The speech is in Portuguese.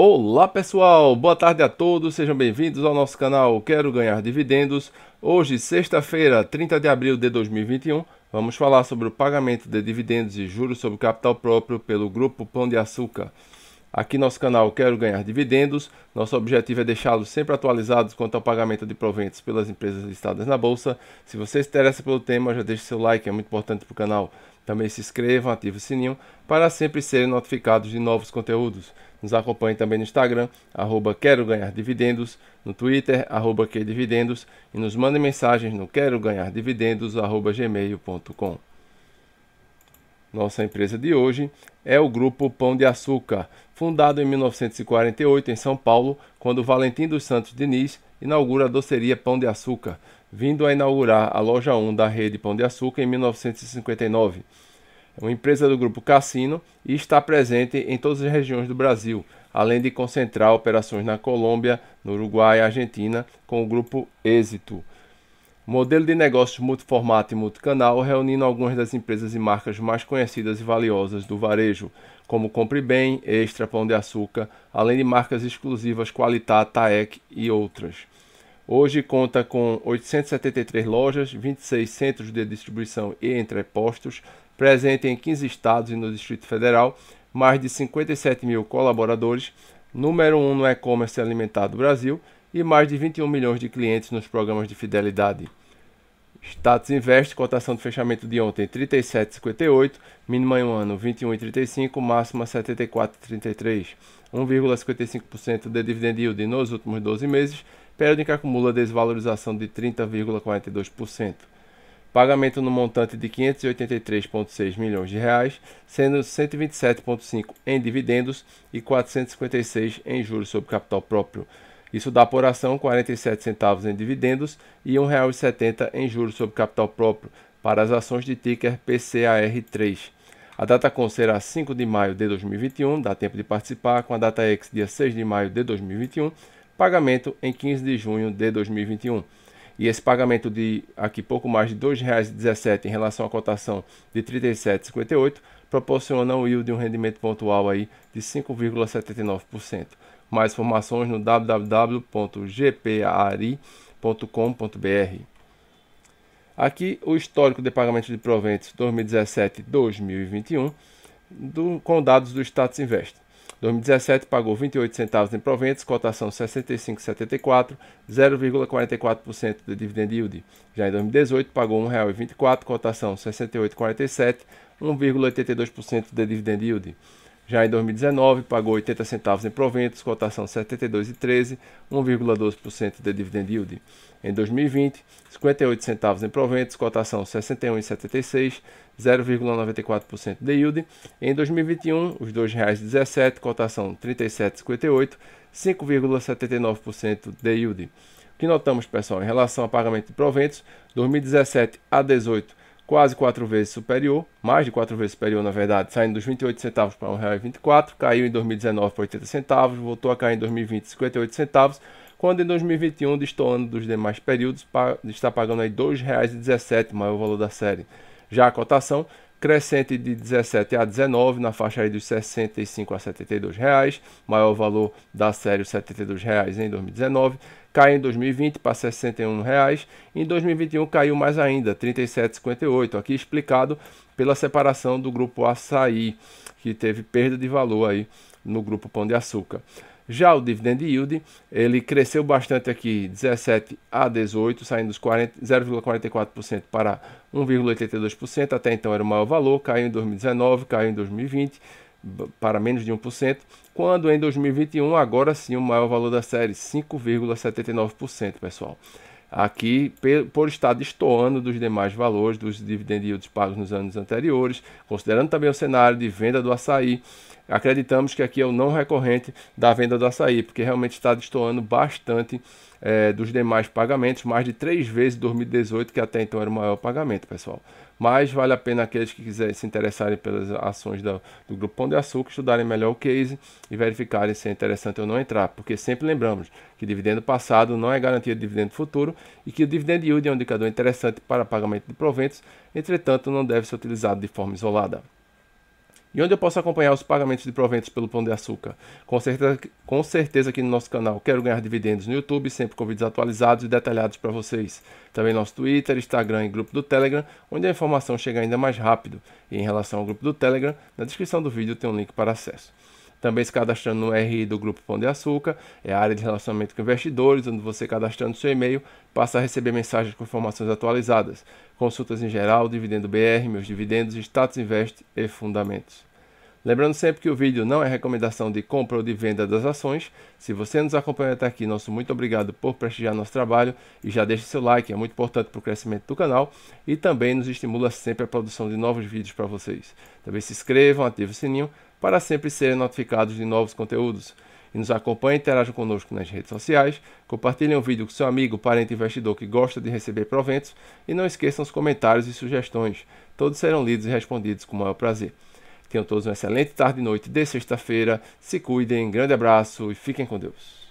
Olá pessoal, boa tarde a todos, sejam bem-vindos ao nosso canal Quero Ganhar Dividendos. Hoje, sexta-feira, 30 de abril de 2021, vamos falar sobre o pagamento de dividendos e juros sobre capital próprio pelo Grupo Pão de Açúcar. Aqui nosso canal Quero Ganhar Dividendos, nosso objetivo é deixá-los sempre atualizados quanto ao pagamento de proventos pelas empresas listadas na Bolsa. Se você se interessa pelo tema, já deixe seu like, é muito importante para o canal. Também se inscrevam, ativem o sininho para sempre serem notificados de novos conteúdos. Nos acompanhe também no Instagram, arroba Quero Ganhar Dividendos, no Twitter, arroba e nos mande mensagens no quero ganhar dividendos, arroba gmail.com. Nossa empresa de hoje é o Grupo Pão de Açúcar, fundado em 1948 em São Paulo, quando Valentim dos Santos Diniz inaugura a doceria Pão de Açúcar, vindo a inaugurar a loja 1 da rede Pão de Açúcar em 1959. É uma empresa do grupo Cassino e está presente em todas as regiões do Brasil, além de concentrar operações na Colômbia, no Uruguai e Argentina com o grupo Êxito. Modelo de negócios multiformato e multicanal, reunindo algumas das empresas e marcas mais conhecidas e valiosas do varejo, como Compre Bem, Extra, Pão de Açúcar, além de marcas exclusivas Qualitá, Taek e outras. Hoje conta com 873 lojas, 26 centros de distribuição e entrepostos, presente em 15 estados e no Distrito Federal, mais de 57 mil colaboradores, número 1 um no e-commerce alimentar do Brasil e mais de 21 milhões de clientes nos programas de fidelidade. Status Invest, cotação de fechamento de ontem 37,58, mínima em um ano 21,35, máxima 74,33. 1,55% de dividend yield nos últimos 12 meses período em que acumula desvalorização de 30,42%. Pagamento no montante de 583,6 milhões de reais, sendo 127,5 em dividendos e 456 em juros sobre capital próprio. Isso dá por ação 47 centavos em dividendos e R$ 1,70 em juros sobre capital próprio para as ações de ticker PCAR3. A data com será 5 de maio de 2021, dá tempo de participar, com a data ex dia 6 de maio de 2021 pagamento em 15 de junho de 2021. E esse pagamento de aqui pouco mais de R$ 2,17 em relação à cotação de R$ 37,58 proporciona um yield de um rendimento pontual aí de 5,79%. Mais informações no www.gpari.com.br. Aqui o histórico de pagamentos de proventos 2017-2021 com dados do Status Invest. 2017 pagou 28 centavos em proventos, cotação 65,74, 0,44% de dividend yield. Já em 2018 pagou R$ 1,24, cotação 68,47, 1,82% de dividend yield. Já em 2019, pagou 80 centavos em proventos, cotação 72,13, 1,12% de dividend yield. Em 2020, 58 centavos em proventos, cotação 61,76, 0,94% de yield. Em 2021, os R$ 2,17, cotação 37,58, 5,79% de yield. O que notamos, pessoal, em relação a pagamento de proventos, 2017 a 18 quase quatro vezes superior, mais de quatro vezes superior na verdade, saindo dos 28 centavos para R$ 1,24, caiu em 2019 para 80 centavos, voltou a cair em 2020 58 centavos, quando em 2021, destoando dos demais períodos, está pagando aí R$ 2,17, maior valor da série. Já a cotação crescente de 17 a 19 na faixa dos 65 a 72 reais, maior valor da série 72 reais em 2019, cai em 2020 para 61 reais, em 2021 caiu mais ainda 37,58 aqui explicado pela separação do grupo Açaí que teve perda de valor aí no grupo Pão de Açúcar. Já o dividend yield, ele cresceu bastante aqui, 17 a 18, saindo dos 0,44% para 1,82%, até então era o maior valor, caiu em 2019, caiu em 2020 para menos de 1%, quando em 2021 agora sim o maior valor da série, 5,79%, pessoal aqui por estar destoando dos demais valores dos dividend yields pagos nos anos anteriores, considerando também o cenário de venda do açaí, acreditamos que aqui é o não recorrente da venda do açaí, porque realmente está destoando bastante é, dos demais pagamentos, mais de três vezes 2018, que até então era o maior pagamento, pessoal mas vale a pena aqueles que quiserem se interessarem pelas ações do Grupo Pão de Açúcar estudarem melhor o case e verificarem se é interessante ou não entrar, porque sempre lembramos que dividendo passado não é garantia de dividendo futuro e que o dividend yield é um indicador interessante para pagamento de proventos, entretanto não deve ser utilizado de forma isolada. E onde eu posso acompanhar os pagamentos de proventos pelo Pão de Açúcar? Com certeza, com certeza aqui no nosso canal. Quero ganhar dividendos no YouTube, sempre com vídeos atualizados e detalhados para vocês. Também nosso Twitter, Instagram e grupo do Telegram, onde a informação chega ainda mais rápido. E em relação ao grupo do Telegram, na descrição do vídeo tem um link para acesso também se cadastrando no RI do Grupo Pão de Açúcar, é a área de relacionamento com investidores, onde você cadastrando seu e-mail passa a receber mensagens com informações atualizadas, consultas em geral, dividendo BR, meus dividendos, status invest e fundamentos. Lembrando sempre que o vídeo não é recomendação de compra ou de venda das ações. Se você nos acompanha até aqui, nosso muito obrigado por prestigiar nosso trabalho e já deixe seu like, é muito importante para o crescimento do canal e também nos estimula sempre a produção de novos vídeos para vocês. Também se inscrevam, ativem o sininho para sempre serem notificados de novos conteúdos. E nos acompanhem, interajam conosco nas redes sociais, compartilhem o vídeo com seu amigo, parente investidor que gosta de receber proventos e não esqueçam os comentários e sugestões. Todos serão lidos e respondidos com o maior prazer. Tenham todos uma excelente tarde e noite de sexta-feira. Se cuidem, grande abraço e fiquem com Deus.